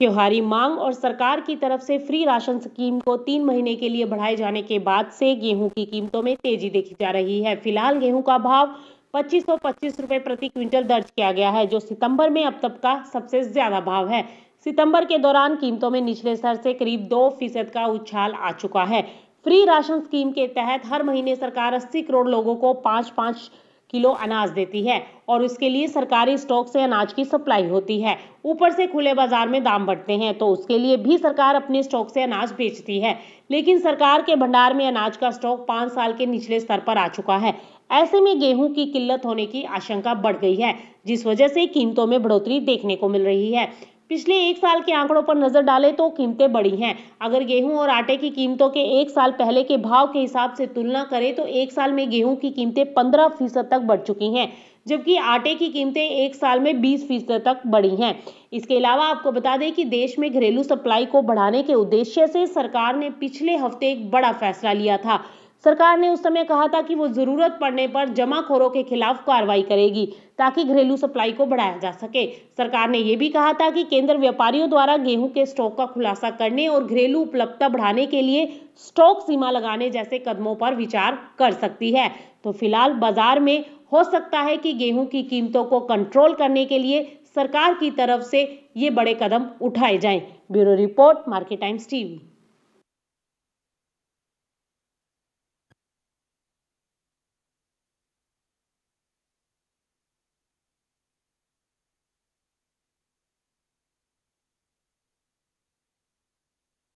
त्योहारी मांग और सरकार की तरफ से फ्री राशन स्कीम को तीन महीने के लिए बढ़ाए जाने के बाद से गेहूं की कीमतों में तेजी देखी जा रही है फिलहाल गेहूं का भाव पच्चीस सौ पच्चीस रुपए प्रति क्विंटल दर्ज किया गया है जो सितंबर में अब तक का सबसे ज्यादा भाव है सितंबर के दौरान कीमतों में निचले स्तर से करीब दो फीसद का उछाल आ चुका है फ्री राशन स्कीम के तहत हर महीने सरकार अस्सी करोड़ लोगों को पांच पांच किलो अनाज देती है और उसके लिए सरकारी स्टॉक से अनाज की सप्लाई होती है ऊपर से खुले बाजार में दाम बढ़ते हैं तो उसके लिए भी सरकार अपने स्टॉक से अनाज बेचती है लेकिन सरकार के भंडार में अनाज का स्टॉक पाँच साल के निचले स्तर पर आ चुका है ऐसे में गेहूं की किल्लत होने की आशंका बढ़ गई है जिस वजह से कीमतों में बढ़ोतरी देखने को मिल रही है पिछले एक साल के आंकड़ों पर नजर डालें तो कीमतें बढ़ी हैं अगर गेहूं और आटे की कीमतों के एक साल पहले के भाव के हिसाब से तुलना करें तो एक साल में गेहूं की कीमतें पंद्रह फीसद तक बढ़ चुकी हैं जबकि आटे की कीमतें एक साल में 20 फीसद तक बढ़ी हैं इसके अलावा आपको बता दें कि देश में घरेलू सप्लाई को बढ़ाने के उद्देश्य से सरकार ने पिछले हफ्ते एक बड़ा फैसला लिया था सरकार ने उस समय कहा था कि वो जरूरत पड़ने पर जमाखोरों के खिलाफ कार्रवाई करेगी ताकि घरेलू सप्लाई को बढ़ाया जा सके सरकार ने यह भी कहा था कि केंद्र व्यापारियों द्वारा गेहूं के स्टॉक का खुलासा करने और घरेलू उपलब्धता बढ़ाने के लिए स्टॉक सीमा लगाने जैसे कदमों पर विचार कर सकती है तो फिलहाल बाजार में हो सकता है कि गेहूं की कीमतों को कंट्रोल करने के लिए सरकार की तरफ से ये बड़े कदम उठाए जाएं bureau report market times TV